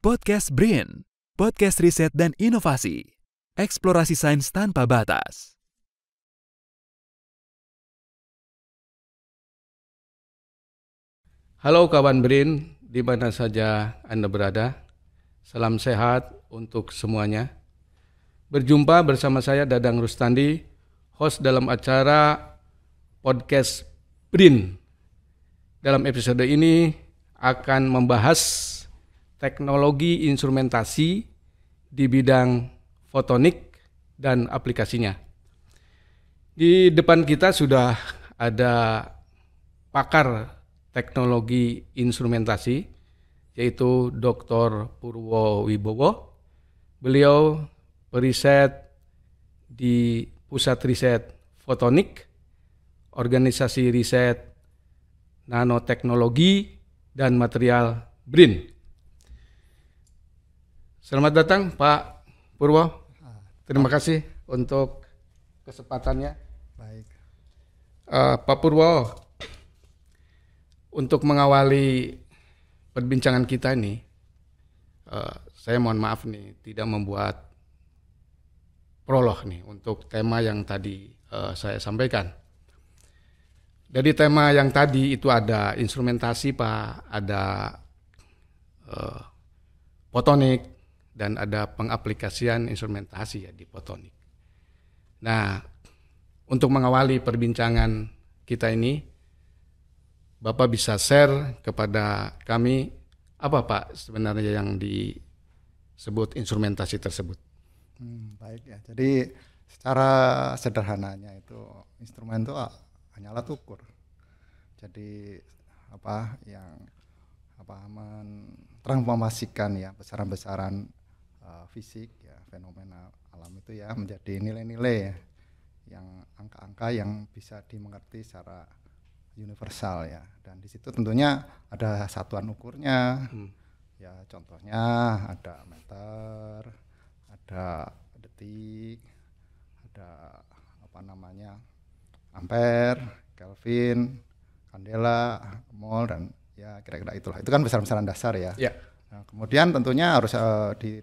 Podcast Brin, podcast riset dan inovasi. Eksplorasi sains tanpa batas. Halo kawan Brin, di mana saja Anda berada. Salam sehat untuk semuanya. Berjumpa bersama saya Dadang Rustandi, host dalam acara podcast Brin. Dalam episode ini akan membahas teknologi instrumentasi di bidang fotonik dan aplikasinya. Di depan kita sudah ada pakar teknologi instrumentasi yaitu Dr. Purwo Wibowo. Beliau periset di Pusat Riset Fotonik, Organisasi Riset Nanoteknologi dan Material BRIN. Selamat datang Pak Purwo. Terima kasih untuk kesempatannya. Baik. Uh, Pak Purwo, untuk mengawali perbincangan kita ini, uh, saya mohon maaf nih tidak membuat prolog nih untuk tema yang tadi uh, saya sampaikan. Jadi tema yang tadi itu ada instrumentasi Pak, ada uh, fotonik, dan ada pengaplikasian instrumentasi ya di fotonik. Nah, untuk mengawali perbincangan kita ini, Bapak bisa share kepada kami apa Pak sebenarnya yang disebut instrumentasi tersebut. Hmm, baik ya, jadi secara sederhananya itu instrumen itu hanya alat ukur. Jadi apa yang apa transformasikan ya besaran-besaran uh, fisik ya fenomena alam itu ya menjadi nilai-nilai ya yang angka-angka yang bisa dimengerti secara universal ya dan di situ tentunya ada satuan ukurnya hmm. ya contohnya ada meter ada detik ada apa namanya ampere kelvin kandela mol dan ya kira-kira itulah itu kan besar-besaran dasar ya, ya. Nah, kemudian tentunya harus uh, di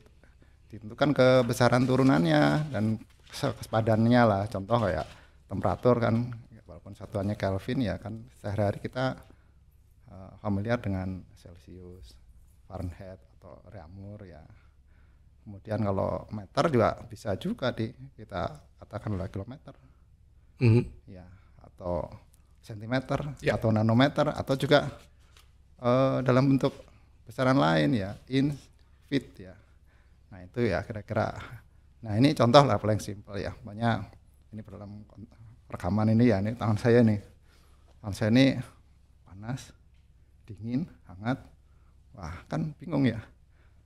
ditentukan kebesaran turunannya dan kesepadannya lah contoh kayak temperatur kan walaupun satuannya Kelvin ya kan sehari-hari kita uh, familiar dengan Celsius, Fahrenheit atau reamur ya. Kemudian kalau meter juga bisa juga di kita katakanlah kilometer. Mm -hmm. Ya, atau sentimeter yeah. atau nanometer atau juga uh, dalam bentuk besaran lain ya, in feet ya. Nah itu ya kira-kira. Nah ini contoh lah paling simpel ya. Banyak ini dalam rekaman ini ya, ini tangan saya nih. Tangan saya ini panas, dingin, hangat. Wah kan bingung ya.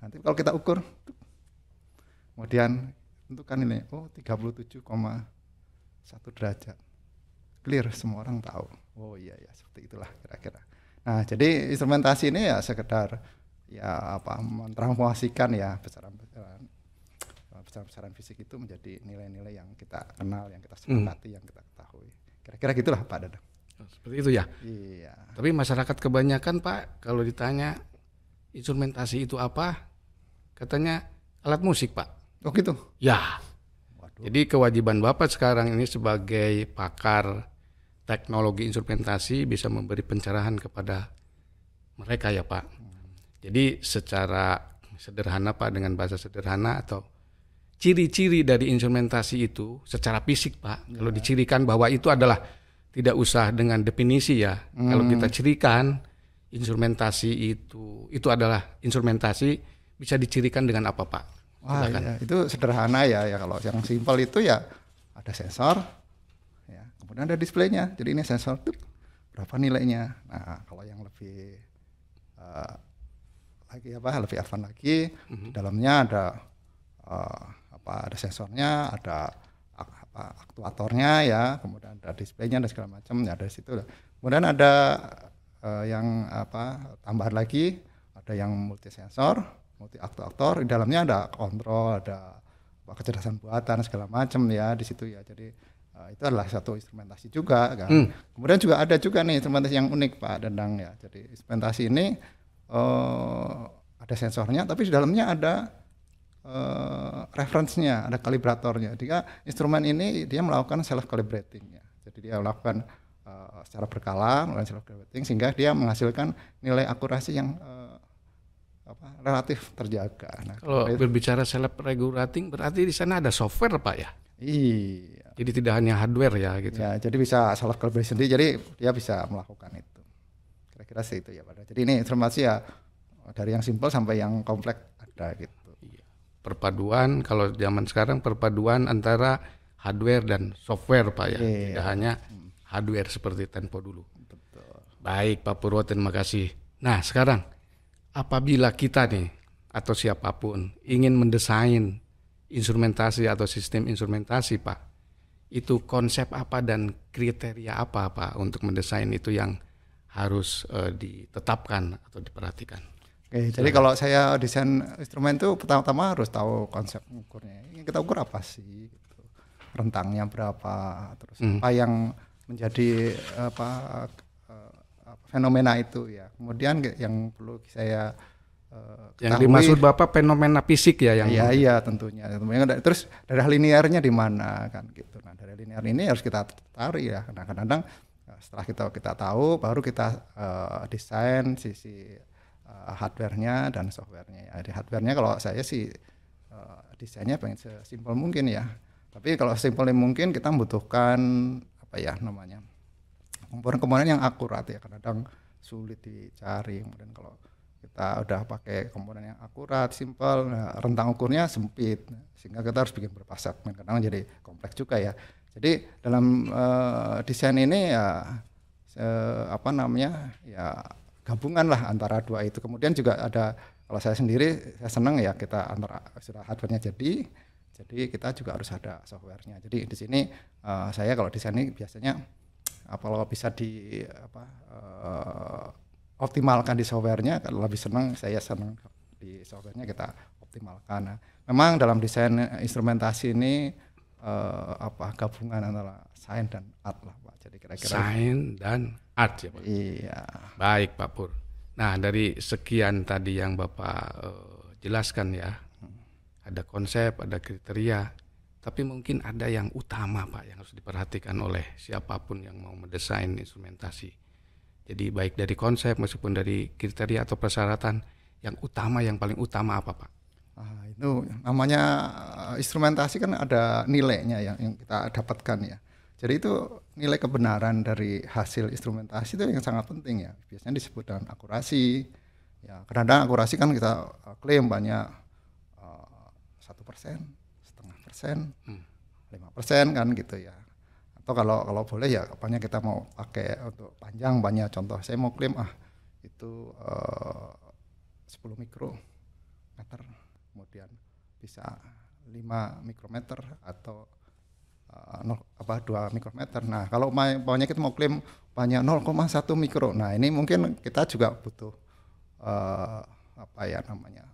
Nanti kalau kita ukur, kemudian tentukan ini, oh 37,1 derajat. Clear, semua orang tahu. Oh iya ya, seperti itulah kira-kira. Nah jadi instrumentasi ini ya sekedar ya apa mentransformasikan ya besar secara besaran fisik itu menjadi nilai-nilai yang kita kenal, yang kita hmm. sepakati, hmm. yang kita ketahui. Kira-kira gitulah Pak Dadang. Oh, seperti itu ya. Iya. Tapi masyarakat kebanyakan Pak kalau ditanya instrumentasi itu apa, katanya alat musik Pak. Oh gitu. Ya. Waduh. Jadi kewajiban Bapak sekarang ini sebagai pakar teknologi instrumentasi bisa memberi pencerahan kepada mereka ya Pak. Hmm. Jadi secara sederhana Pak dengan bahasa sederhana atau ciri-ciri dari instrumentasi itu secara fisik pak ya. kalau dicirikan bahwa itu adalah tidak usah dengan definisi ya hmm. kalau kita cirikan instrumentasi itu itu adalah instrumentasi bisa dicirikan dengan apa pak? Wah ya, itu sederhana ya ya kalau yang simpel itu ya ada sensor ya kemudian ada displaynya jadi ini sensor tuh berapa nilainya nah kalau yang lebih uh, lagi apa lebih advance lagi mm -hmm. dalamnya ada uh, apa ada sensornya ada apa, aktuatornya ya kemudian ada displaynya dan segala macam ya dari situ kemudian ada uh, yang apa tambahan lagi ada yang multi sensor multi aktuator di dalamnya ada kontrol ada apa, kecerdasan buatan segala macam ya di situ ya jadi uh, itu adalah satu instrumentasi juga kan hmm. kemudian juga ada juga nih instrumentasi yang unik pak dendang ya jadi instrumentasi ini uh, ada sensornya tapi di dalamnya ada Eh, referensinya, ada kalibratornya. Jika instrumen ini dia melakukan self calibrating ya. Jadi dia melakukan uh, secara berkala melakukan self calibrating sehingga dia menghasilkan nilai akurasi yang uh, apa, relatif terjaga. Nah, kalau itu, berbicara self regulating berarti di sana ada software Pak ya? Iya. Jadi tidak hanya hardware ya gitu. Ya, jadi bisa self calibrate sendiri. Jadi dia bisa melakukan itu. Kira-kira sih itu ya Pak. Jadi ini informasi ya dari yang simpel sampai yang kompleks ada gitu perpaduan kalau zaman sekarang perpaduan antara hardware dan software Pak ya. Yeah. Tidak hanya hardware seperti Tempo dulu. Betul. Baik Pak Purwo terima kasih. Nah, sekarang apabila kita nih atau siapapun ingin mendesain instrumentasi atau sistem instrumentasi Pak, itu konsep apa dan kriteria apa Pak untuk mendesain itu yang harus uh, ditetapkan atau diperhatikan? Oke, gitu. jadi kalau saya desain instrumen itu pertama-tama harus tahu konsep ukurnya. Ini kita ukur apa sih? Gitu. Rentangnya berapa? Terus hmm. apa yang menjadi apa eh, fenomena itu ya. Kemudian yang perlu saya uh, yang dimaksud Bapak fenomena fisik ya yang Iya, iya tentunya. Kan, terus daerah linearnya di mana kan gitu. Nah, daerah linear ini harus kita tarik ya. Nah, kadang-kadang eh, setelah kita kita tahu baru kita uh, desain sisi Eh, hardware-nya dan software-nya. Ya, di hardware-nya kalau saya sih uh, desainnya pengen sesimpel mungkin ya. Tapi kalau simpelnya mungkin kita membutuhkan apa ya namanya komponen-komponen yang akurat ya kadang sulit dicari. Kemudian kalau kita udah pakai komponen yang akurat, simpel, nah, rentang ukurnya sempit sehingga kita harus bikin berapa segmen kadang jadi kompleks juga ya. Jadi dalam uh, desain ini ya uh, apa namanya ya gabungan lah antara dua itu. Kemudian juga ada kalau saya sendiri saya senang ya kita antara sudah hardware jadi jadi kita juga harus ada softwarenya. Jadi di sini uh, saya kalau desain ini biasanya eh, apa kalau bisa di apa uh, optimalkan di softwarenya kalau lebih senang saya senang di softwarenya kita optimalkan. Nah, memang dalam desain instrumentasi ini uh, apa gabungan antara sains dan art lah Pak. Jadi kira-kira sains dan Jumat ya Pak. Iya. Baik Pak Pur. Nah dari sekian tadi yang Bapak uh, jelaskan ya, ada konsep, ada kriteria, tapi mungkin ada yang utama Pak yang harus diperhatikan oleh siapapun yang mau mendesain instrumentasi. Jadi baik dari konsep maupun dari kriteria atau persyaratan yang utama yang paling utama apa Pak? Nah, itu namanya eh, instrumentasi kan ada nilainya ya yang kita dapatkan ya. Jadi itu nilai kebenaran dari hasil instrumentasi itu yang sangat penting ya. Biasanya disebut dengan akurasi. Ya, kadang-kadang akurasi kan kita uh, klaim banyak uh, satu persen, setengah persen, hmm. lima persen kan gitu ya. Atau kalau kalau boleh ya, apanya kita mau pakai untuk panjang banyak contoh. Saya mau klaim ah itu uh, sepuluh 10 mikrometer, kemudian bisa lima mikrometer atau Eh, apa 2 mikrometer. Nah, kalau banyak kita mau klaim banyak 0,1 mikro. Nah, ini mungkin kita juga butuh uh, apa ya namanya?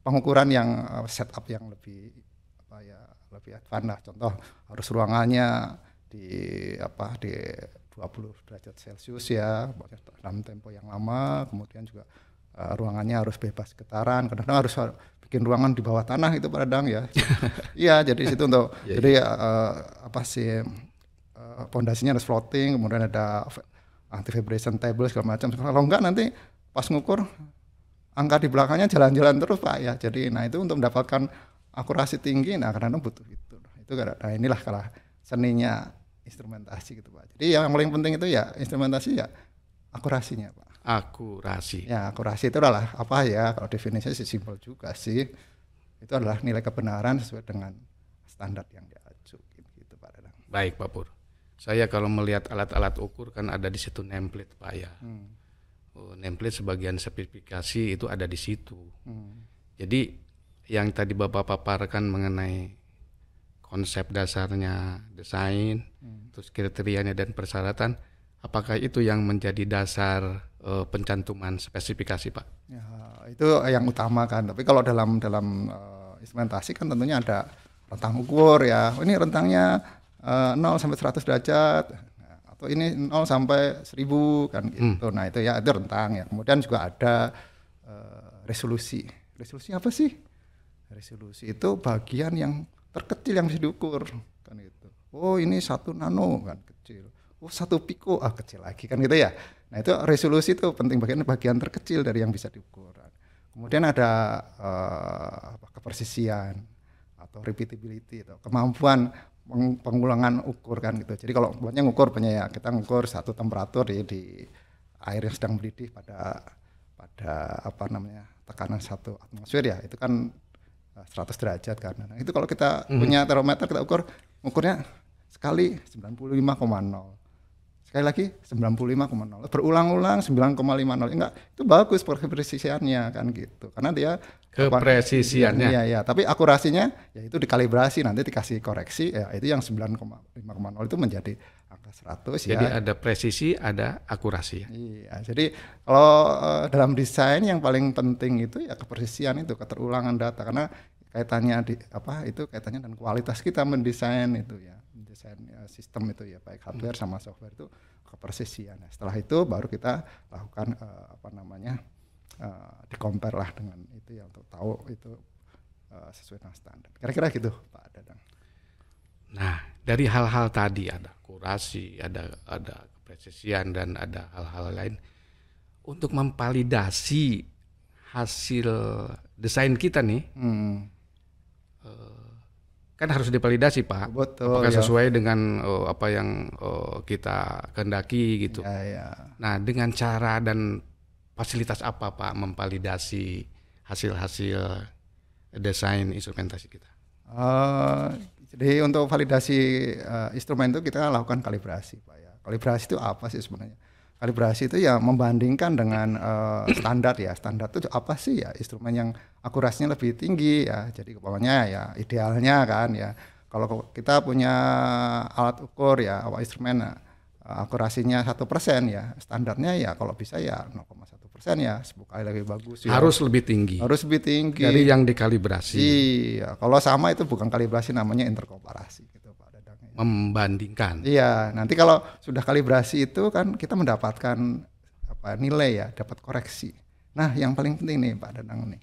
pengukuran yang uh, setup yang lebih apa ya, lebih advance lah. Contoh harus ruangannya di apa di 20 derajat Celcius ya, dalam tempo yang lama, kemudian juga uh, ruangannya harus bebas getaran, kadang-kadang harus bikin ruangan di bawah tanah itu Pak ya. Iya, jadi situ untuk yeah, iya. jadi yeah. Uh, apa sih pondasinya eh, uh, harus floating, kemudian ada anti vibration table segala macam. Kalau enggak nanti pas ngukur angka di belakangnya jalan-jalan terus Pak ya. Jadi nah itu untuk mendapatkan akurasi tinggi nah karena butuh gitu. nah, itu. Itu nah inilah kalah seninya instrumentasi gitu Pak. Jadi yang paling penting itu ya instrumentasi ya akurasinya Pak akurasi. Ya, akurasi itu adalah apa ya? Kalau definisinya sih simpel juga sih. Itu adalah nilai kebenaran sesuai dengan standar yang diacu gitu Pak Dadang. Baik, Pak Pur. Saya kalau melihat alat-alat ukur kan ada di situ nameplate Pak ya. Hmm. Oh, nameplate sebagian spesifikasi itu ada di situ. Hmm. Jadi yang tadi Bapak paparkan mengenai konsep dasarnya desain, hmm. terus kriterianya dan persyaratan, apakah itu yang menjadi dasar uh, pencantuman spesifikasi pak. Ya, itu yang utama kan. Tapi kalau dalam dalam uh, instrumentasi kan tentunya ada rentang ukur ya. Oh, ini rentangnya uh, eh, 0 sampai 100 derajat nah, atau ini 0 sampai 1000 kan gitu. Hmm. Nah, itu ya ada rentang ya. Kemudian juga ada uh, resolusi. Resolusi apa sih? Resolusi itu bagian yang terkecil yang bisa diukur kan itu. Oh, ini satu nano kan kecil. Oh, satu piko ah kecil lagi kan gitu ya. Nah itu resolusi itu penting bagian bagian terkecil dari yang bisa diukur. Kemudian ada uh, kepersisian atau repeatability atau kemampuan pengulangan ukur kan gitu. Jadi kalau buatnya ngukur banyak ya kita ngukur satu temperatur di, di air yang sedang mendidih pada pada apa namanya tekanan satu atmosfer ya itu kan 100 eh, derajat karena Nah, itu kalau kita mhm. punya termometer kita ukur ukurnya sekali 95,0 sekali lagi 95,0 berulang-ulang 9,50 enggak itu bagus kepresisiannya kan gitu karena dia kepresisiannya iya iya tapi akurasinya ya itu dikalibrasi nanti dikasih koreksi ya itu yang 9,5,0 itu menjadi angka 100 jadi ya. ada presisi ada akurasi ya iya jadi kalau eh, dalam desain yang paling penting itu ya kepresisian itu keterulangan data karena kaitannya di apa itu kaitannya dan kualitas kita mendesain itu ya desain uh, sistem itu ya baik hardware hmm. sama software itu kepersisian. setelah itu baru kita lakukan uh, apa namanya uh, eh, dikompar lah dengan itu ya untuk tahu itu uh, sesuai dengan standar. Kira-kira gitu Pak Dadang. Nah, dari hal-hal tadi ada kurasi, ada ada kepresisian dan ada hal-hal lain untuk memvalidasi hasil desain kita nih. Hmm. Uh, kan harus divalidasi pak Betul, apakah ya. sesuai dengan uh, apa yang uh, kita kehendaki gitu ya, ya. nah dengan cara dan fasilitas apa pak memvalidasi hasil-hasil desain instrumentasi kita uh, jadi untuk validasi uh, instrumen itu kita lakukan kalibrasi pak ya kalibrasi itu apa sih sebenarnya Kalibrasi itu ya membandingkan dengan uh, standar ya. Standar itu apa sih ya instrumen yang akurasinya lebih tinggi ya. Jadi kepalanya ya idealnya kan ya. Kalau kita punya alat ukur ya instrumen uh, akurasinya satu persen ya standarnya ya kalau bisa ya 0,1 persen ya sepuluh kali lebih bagus ya. harus lebih tinggi harus lebih tinggi dari yang dikalibrasi iya kalau sama itu bukan kalibrasi namanya interkomparasi gitu membandingkan. Iya, nanti kalau sudah kalibrasi itu kan kita mendapatkan apa nilai ya, dapat koreksi. Nah, yang paling penting nih Pak Danang nih.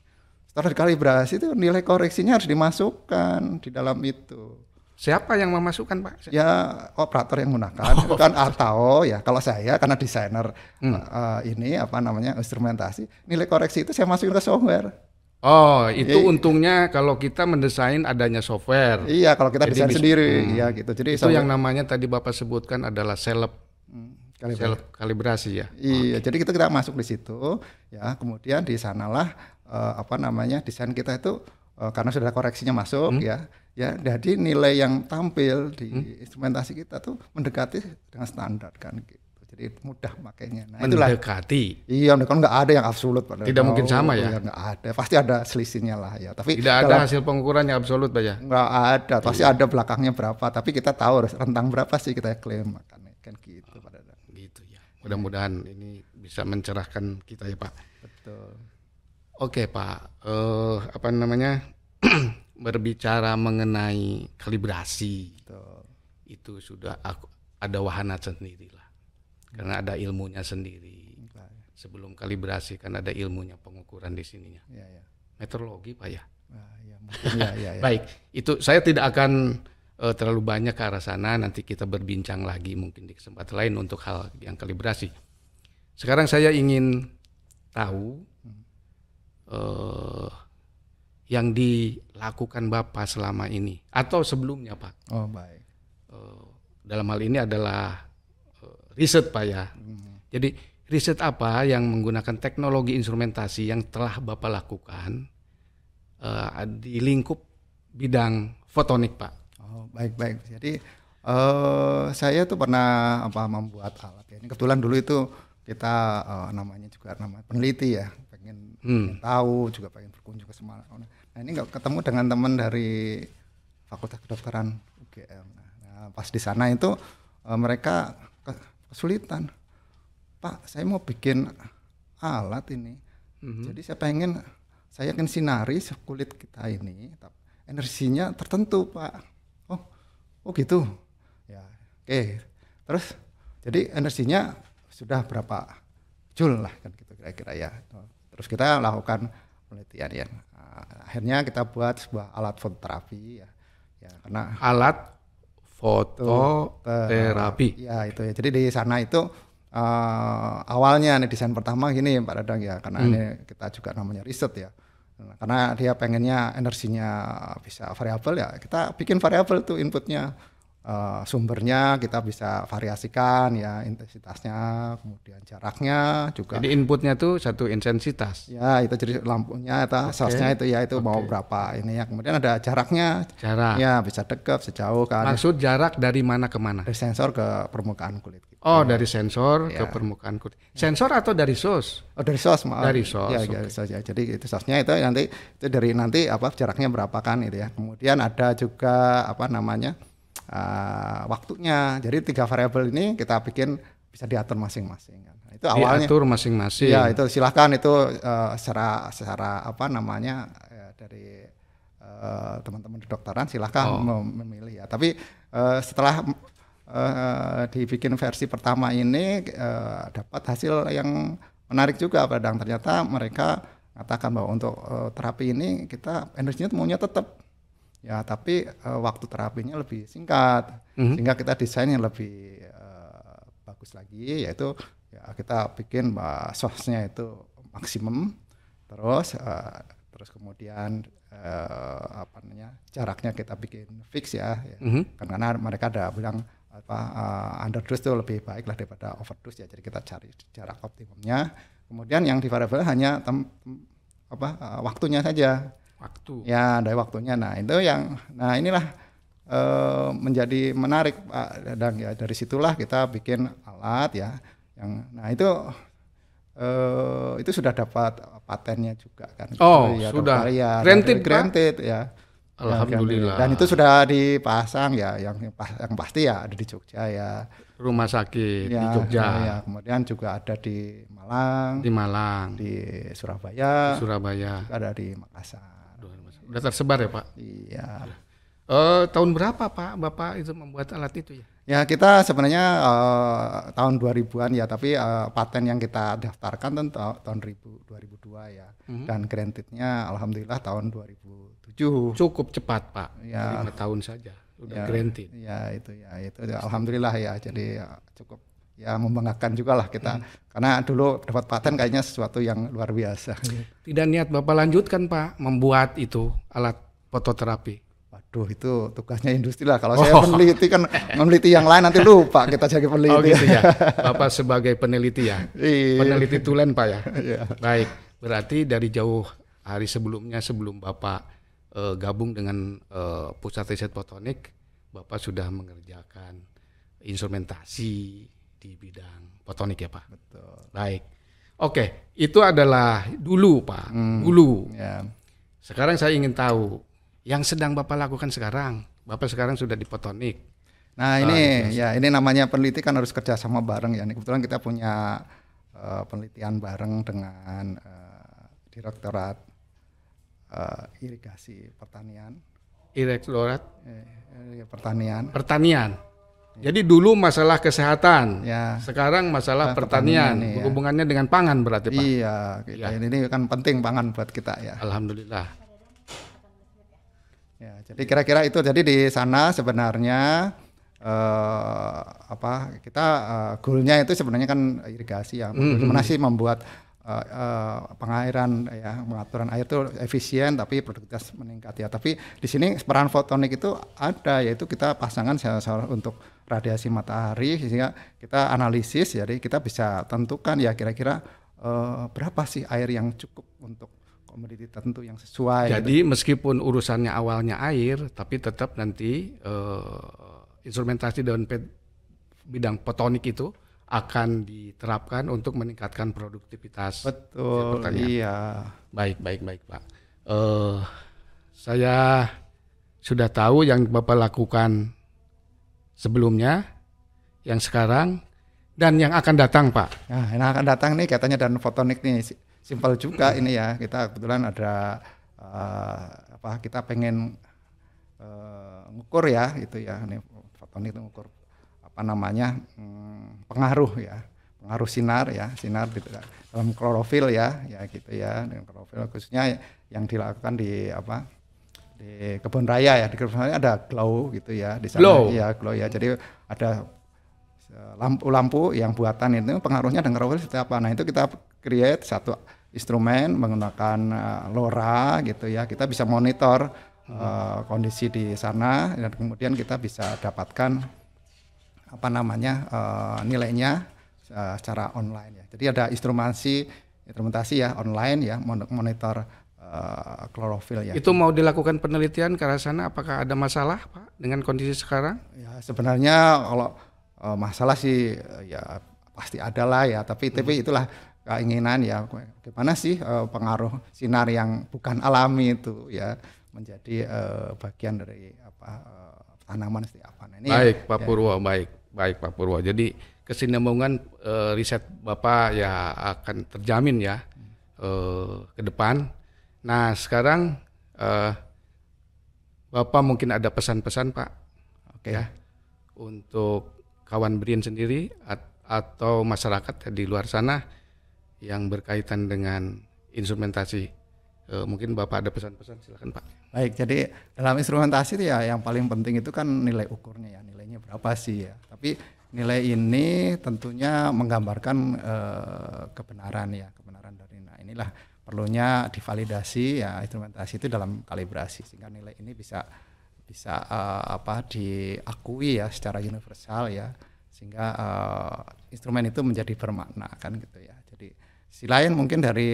Setelah kalibrasi itu nilai koreksinya harus dimasukkan di dalam itu. Siapa yang memasukkan Pak? Ya operator yang menggunakan, oh. kan atau ya kalau saya karena desainer hmm. uh, ini apa namanya instrumentasi, nilai koreksi itu saya masukin ke software. Oh, itu Jadi, untungnya kalau kita mendesain adanya software. Iya, kalau kita desain sendiri, hmm. iya gitu. Jadi itu yang namanya tadi Bapak sebutkan adalah seleb hmm, kalibrasi, seleb kalibrasi ya. Iya, okay. jadi kita kita masuk di situ ya. Kemudian di sanalah uh, apa namanya desain kita itu uh, karena sudah koreksinya masuk hmm. ya. Ya, jadi nilai yang tampil di hmm. instrumentasi kita tuh mendekati dengan standar kan gitu. Jadi mudah makainya. Nah, mendekati. iya, kan nggak ada yang absolut Pak. Tidak mungkin sama ya. Iya, nggak ada, pasti ada selisihnya lah ya. Tapi tidak dalam, ada hasil pengukuran yang absolut Pak ya. Nggak ada, pasti iya. ada belakangnya berapa. Tapi kita tahu rentang berapa sih kita klaim kan, kan gitu pada ah, Gitu ya. Mudah-mudahan ini bisa mencerahkan kita ya Pak. Betul. Oke Pak, uh, apa namanya berbicara mengenai kalibrasi Betul. itu sudah aku, ada wahana sendiri lah karena ada ilmunya sendiri. Iya. Sebelum kalibrasi kan ada ilmunya pengukuran di sininya. Ya, ya. Meteorologi pak ya. Nah, ya, ya, ya, ya. Baik, itu saya tidak akan uh, terlalu banyak ke arah sana. Nanti kita berbincang lagi mungkin di kesempatan lain untuk hal yang kalibrasi. Sekarang saya ingin tahu uh, yang dilakukan bapak selama ini atau sebelumnya pak. Oh baik. Uh, dalam hal ini adalah riset Pak ya. Hmm. Jadi riset apa yang menggunakan teknologi instrumentasi yang telah Bapak lakukan uh, di lingkup bidang fotonik Pak? Oh baik baik. Jadi uh, saya tuh pernah apa membuat alat ya. Ini kebetulan dulu itu kita uh, namanya juga nama peneliti ya pengen, hmm. tahu juga pengen berkunjung ke Semarang. Nah ini nggak ketemu dengan teman dari Fakultas Kedokteran UGM. Nah, pas di sana itu uh, mereka kesulitan pak saya mau bikin alat ini mm-hmm. jadi saya pengen saya akan sinari kulit kita ini energinya tertentu pak oh oh gitu ya oke terus jadi energinya sudah berapa jul lah kan gitu kira-kira ya terus kita lakukan penelitian ya akhirnya kita buat sebuah alat fototerapi ya, ya karena alat foto terapi. Ya itu ya. Jadi di sana itu uh, awalnya nih desain pertama gini Pak Dadang ya karena hmm. ini kita juga namanya riset ya. Nah, karena dia pengennya energinya bisa variabel ya kita bikin variabel tuh inputnya Eh, sumbernya kita bisa variasikan ya intensitasnya kemudian jaraknya juga jadi inputnya tuh satu intensitas ya itu jadi lampunya atau okay. sasnya itu ya itu okay. mau berapa ini ya kemudian ada jaraknya jarak ya bisa dekat sejauh kan maksud jarak dari mana ke mana dari sensor ke permukaan kulit gitu. oh dari sensor ya. ke permukaan kulit sensor atau dari sos oh dari sos maaf dari sos ya, okay. ya, ya. jadi itu sosnya itu nanti itu dari nanti apa jaraknya berapa kan itu ya kemudian ada juga apa namanya uh, waktunya. Jadi tiga variabel ini kita bikin bisa diatur masing-masing kan. nah, Itu awalnya diatur masing-masing. Ya, itu silahkan itu uh, secara secara apa namanya ya, dari teman teman di dokteran silahkan oh. memilih ya. Tapi uh, setelah uh, dibikin versi pertama ini uh, dapat hasil yang menarik juga padang ternyata mereka katakan bahwa untuk uh, terapi ini kita energinya maunya tetap ya tapi uh, waktu terapinya lebih singkat mm-hmm. sehingga kita desain yang lebih uh, bagus lagi yaitu ya kita bikin uh, eh, sosnya itu maksimum terus uh, terus kemudian uh, apa namanya jaraknya kita bikin fix ya, ya. Mm-hmm. karena mereka ada bilang apa uh, underdose itu lebih baik lah daripada overdose ya jadi kita cari jarak optimumnya kemudian yang di variable hanya tem, tem, apa uh, waktunya saja Waktu. Ya, dari waktunya. Nah, itu yang nah inilah e, menjadi menarik Pak dan ya. Dari situlah kita bikin alat ya yang nah itu e, itu sudah dapat patennya juga kan. Oh, ya, sudah. Ya, granted, granted ya. Alhamdulillah. Dan itu sudah dipasang ya yang yang pasti ya ada di Jogja ya. Rumah sakit ya, di Jogja. Nah, ya, kemudian juga ada di Malang. Di Malang. Di Surabaya. Surabaya. ada di Makassar. Udah tersebar ya Pak? Iya. Uh, tahun berapa Pak Bapak itu membuat alat itu ya? Ya kita sebenarnya uh, tahun 2000-an ya, tapi uh, paten yang kita daftarkan tentu tahun 2000, 2002 ya. Mm -hmm. Dan grantednya alhamdulillah tahun 2007. Cukup cepat Pak, ya. tahun saja udah ya, granted. Ya itu ya itu ya, alhamdulillah ya. Jadi -hmm. cukup ya membanggakan juga lah kita hmm. karena dulu dapat paten kayaknya sesuatu yang luar biasa. Iya. Tidak niat bapak lanjutkan pak membuat itu alat fototerapi. Waduh itu tugasnya industri lah kalau oh. saya peneliti kan meneliti yang lain nanti lupa kita jadi oh, peneliti. Oh gitu ya bapak sebagai peneliti ya iya. peneliti tulen pak ya. yeah. Baik berarti dari jauh hari sebelumnya sebelum bapak eh, gabung dengan eh, pusat riset fotonik bapak sudah mengerjakan instrumentasi di bidang potonik ya Pak. Betul. Baik. Oke, itu adalah dulu Pak, hmm, dulu. Ya. Sekarang saya ingin tahu yang sedang Bapak lakukan sekarang. Bapak sekarang sudah di potonik. Nah ini ah, gitu. ya ini namanya peneliti kan harus kerja sama bareng ya. Ini Kebetulan kita punya uh, penelitian bareng dengan uh, direktorat uh, irigasi pertanian. Direktorat? Eh, eh, pertanian. Pertanian. Jadi dulu masalah kesehatan, ya. sekarang masalah nah, pertanian, pertanian ya. hubungannya dengan pangan berarti Pak. Iya, ya. ini kan penting pangan buat kita ya. Alhamdulillah. Ya, jadi kira-kira itu jadi di sana sebenarnya eh, apa kita eh, goalnya itu sebenarnya kan irigasi ya. Mm -hmm. hmm Gimana hmm. sih membuat uh, uh, pengairan ya pengaturan air itu efisien tapi produktivitas meningkat ya tapi di sini peran fotonik itu ada yaitu kita pasangan sensor untuk radiasi matahari sehingga kita analisis jadi kita bisa tentukan ya kira-kira uh, berapa sih air yang cukup untuk komoditi tertentu yang sesuai jadi gitu. meskipun urusannya awalnya air tapi tetap nanti uh, instrumentasi dan bidang fotonik itu akan diterapkan untuk meningkatkan produktivitas. Betul. Iya. Baik, baik, baik, Pak. Uh, saya sudah tahu yang Bapak lakukan sebelumnya, yang sekarang, dan yang akan datang, Pak. Nah, yang akan datang nih katanya dan fotonik nih simpel juga hmm. ini ya. Kita kebetulan ada uh, apa kita pengen uh, ngukur ya itu ya ini fotonik ngukur apa namanya hmm, pengaruh ya pengaruh sinar ya sinar di dalam klorofil ya ya gitu ya dengan klorofil khususnya yang dilakukan di apa di kebun raya ya di kebun raya ada glow gitu ya di sana glow. ya glow ya jadi ada lampu-lampu yang buatan itu pengaruhnya dengan klorofil setiap apa nah itu kita create satu instrumen menggunakan uh, LoRa gitu ya kita bisa monitor uh, kondisi di sana dan kemudian kita bisa dapatkan apa namanya uh, nilainya uh, secara online ya. Jadi ada instrumentasi instrumentasi ya online ya monitor uh, ya. Itu mau dilakukan penelitian ke arah sana apakah ada masalah Pak dengan kondisi sekarang? Ya sebenarnya kalau uh, masalah sih uh, ya pasti ada lah ya tapi hmm. tapi itulah keinginan ya gimana sih uh, pengaruh sinar yang bukan alami itu ya menjadi uh, bagian dari apa uh, tanaman setiap apa ini ya? baik Pak ya. Purwo baik Baik Pak Purwo. Jadi kesinambungan e, riset Bapak ya akan terjamin ya e, ke depan. Nah sekarang e, Bapak mungkin ada pesan-pesan Pak, oke ya untuk kawan Brin sendiri atau masyarakat di luar sana yang berkaitan dengan instrumentasi E, mungkin Bapak ada pesan-pesan silakan Pak. Baik, jadi dalam instrumentasi itu ya yang paling penting itu kan nilai ukurnya ya, nilainya berapa sih ya. Tapi nilai ini tentunya menggambarkan e, kebenaran ya, kebenaran dari nah inilah perlunya divalidasi ya instrumentasi itu dalam kalibrasi sehingga nilai ini bisa bisa uh, apa diakui ya secara universal ya sehingga uh, instrumen itu menjadi bermakna kan gitu ya Sisi lain mungkin dari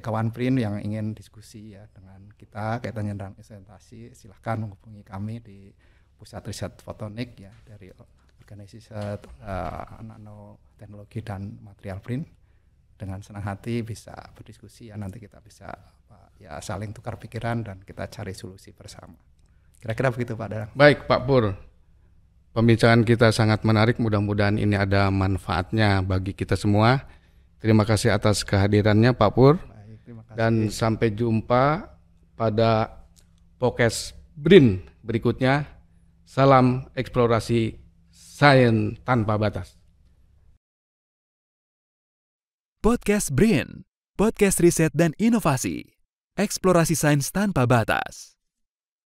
kawan Print yang ingin diskusi ya dengan kita kaitannya dengan presentasi silahkan menghubungi kami di Pusat Riset Fotonik ya dari organisasi uh, nanoteknologi dan material print dengan senang hati bisa berdiskusi ya nanti kita bisa ya saling tukar pikiran dan kita cari solusi bersama. Kira-kira begitu Pak Darang. Baik Pak Pur, Pembicaraan kita sangat menarik, mudah-mudahan ini ada manfaatnya bagi kita semua. Terima kasih atas kehadirannya Pak Pur. Baik, terima kasih. Dan sampai jumpa pada podcast BRIN berikutnya. Salam eksplorasi sains tanpa batas. Podcast BRIN, podcast riset dan inovasi. Eksplorasi sains tanpa batas.